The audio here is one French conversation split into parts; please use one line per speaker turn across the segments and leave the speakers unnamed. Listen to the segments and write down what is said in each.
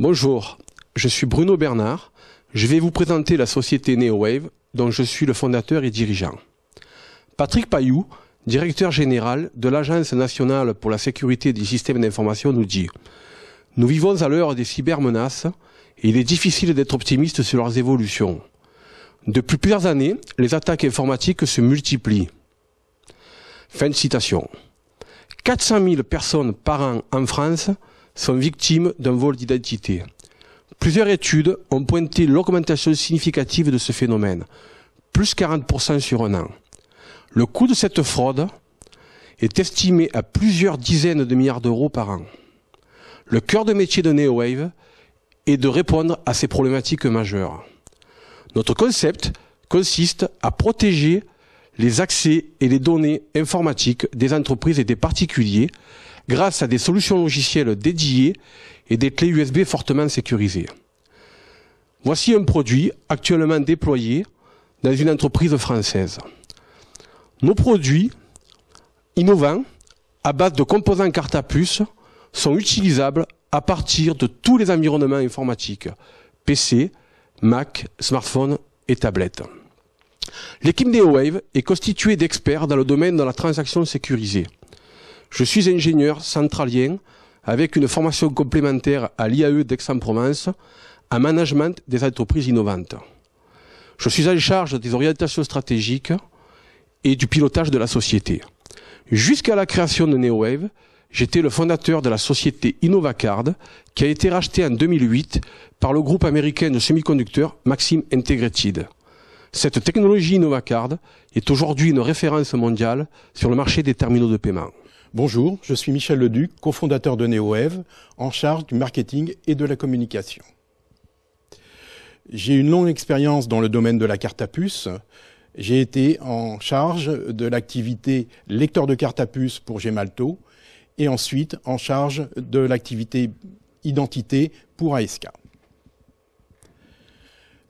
Bonjour, je suis Bruno Bernard. Je vais vous présenter la société NeoWave, dont je suis le fondateur et dirigeant. Patrick Payou, directeur général de l'Agence nationale pour la sécurité des systèmes d'information, nous dit Nous vivons à l'heure des cybermenaces et il est difficile d'être optimiste sur leurs évolutions. Depuis plusieurs années, les attaques informatiques se multiplient. Fin de citation. 400 000 personnes par an en France sont victimes d'un vol d'identité. Plusieurs études ont pointé l'augmentation significative de ce phénomène, plus 40% sur un an. Le coût de cette fraude est estimé à plusieurs dizaines de milliards d'euros par an. Le cœur de métier de NeoWave est de répondre à ces problématiques majeures. Notre concept consiste à protéger les accès et les données informatiques des entreprises et des particuliers grâce à des solutions logicielles dédiées et des clés USB fortement sécurisées. Voici un produit actuellement déployé dans une entreprise française. Nos produits innovants à base de composants carte à puce sont utilisables à partir de tous les environnements informatiques, PC, Mac, smartphone et tablette. L'équipe NeoWave est constituée d'experts dans le domaine de la transaction sécurisée. Je suis ingénieur centralien avec une formation complémentaire à l'IAE d'Aix-en-Provence en management des entreprises innovantes. Je suis en charge des orientations stratégiques et du pilotage de la société. Jusqu'à la création de NeoWave, j'étais le fondateur de la société Innovacard qui a été rachetée en 2008 par le groupe américain de semi-conducteurs Maxim Integrated. Cette technologie Novacard est aujourd'hui une référence mondiale sur le marché des terminaux de
paiement. Bonjour, je suis Michel Leduc, cofondateur de NeoEv, en charge du marketing et de la communication. J'ai une longue expérience dans le domaine de la carte à puce. J'ai été en charge de l'activité lecteur de carte à puce pour Gemalto et ensuite en charge de l'activité identité pour ASK.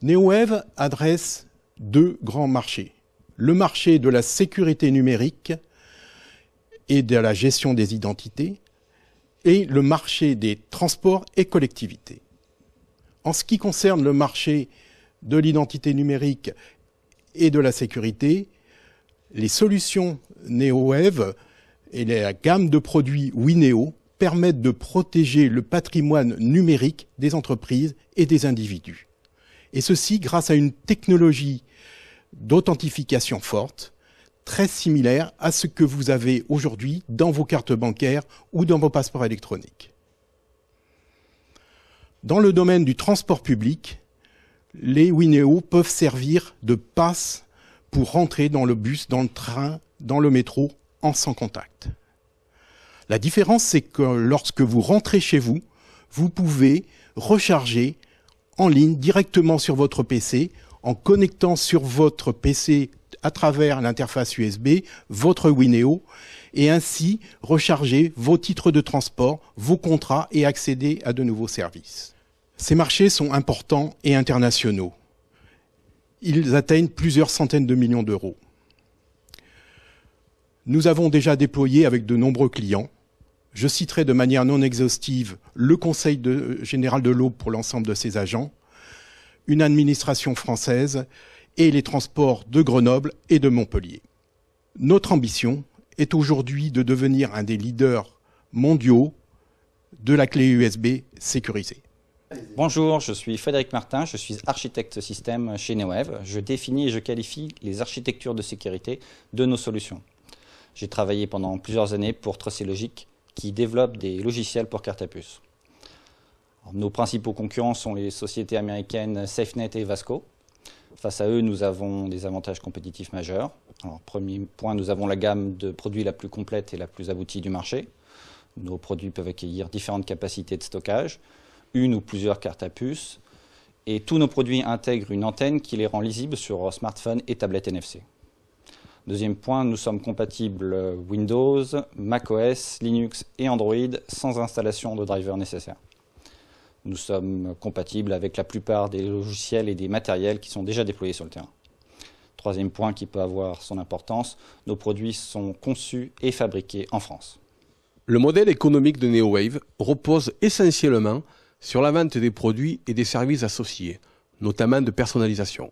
NeoEv adresse deux grands marchés. Le marché de la sécurité numérique et de la gestion des identités et le marché des transports et collectivités. En ce qui concerne le marché de l'identité numérique et de la sécurité, les solutions NeoEV et la gamme de produits Wineo permettent de protéger le patrimoine numérique des entreprises et des individus. Et ceci grâce à une technologie d'authentification forte, très similaire à ce que vous avez aujourd'hui dans vos cartes bancaires ou dans vos passeports électroniques. Dans le domaine du transport public, les Wineo peuvent servir de passe pour rentrer dans le bus, dans le train, dans le métro, en sans contact. La différence, c'est que lorsque vous rentrez chez vous, vous pouvez recharger en ligne directement sur votre PC en connectant sur votre PC à travers l'interface USB votre Winéo, et ainsi recharger vos titres de transport, vos contrats et accéder à de nouveaux services. Ces marchés sont importants et internationaux. Ils atteignent plusieurs centaines de millions d'euros. Nous avons déjà déployé avec de nombreux clients je citerai de manière non exhaustive le Conseil général de l'eau pour l'ensemble de ses agents, une administration française et les transports de Grenoble et de Montpellier. Notre ambition est aujourd'hui de devenir un des leaders mondiaux de la clé USB sécurisée.
Bonjour, je suis Frédéric Martin, je suis architecte système chez NeoEv. Je définis et je qualifie les architectures de sécurité de nos solutions. J'ai travaillé pendant plusieurs années pour tracer Logique qui développent des logiciels pour cartes à puce. Nos principaux concurrents sont les sociétés américaines SafeNet et Vasco. Face à eux, nous avons des avantages compétitifs majeurs. Alors, premier point, nous avons la gamme de produits la plus complète et la plus aboutie du marché. Nos produits peuvent accueillir différentes capacités de stockage, une ou plusieurs cartes à puce, et tous nos produits intègrent une antenne qui les rend lisibles sur smartphone et tablette NFC. Deuxième point, nous sommes compatibles Windows, macOS, Linux et Android sans installation de driver nécessaire. Nous sommes compatibles avec la plupart des logiciels et des matériels qui sont déjà déployés sur le terrain. Troisième point qui peut avoir son importance, nos produits sont conçus et fabriqués
en France. Le modèle économique de NeoWave repose essentiellement sur la vente des produits et des services associés, notamment de personnalisation.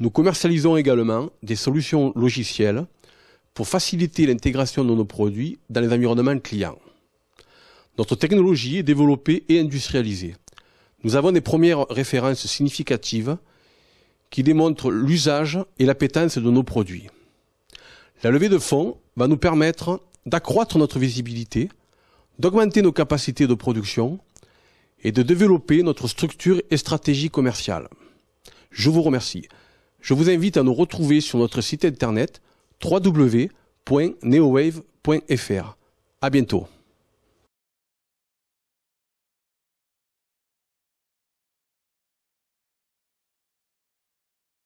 Nous commercialisons également des solutions logicielles pour faciliter l'intégration de nos produits dans les environnements clients. Notre technologie est développée et industrialisée. Nous avons des premières références significatives qui démontrent l'usage et l'appétence de nos produits. La levée de fonds va nous permettre d'accroître notre visibilité, d'augmenter nos capacités de production et de développer notre structure et stratégie commerciale. Je vous remercie. Je vous invite à nous retrouver sur notre site internet www.neowave.fr. À bientôt.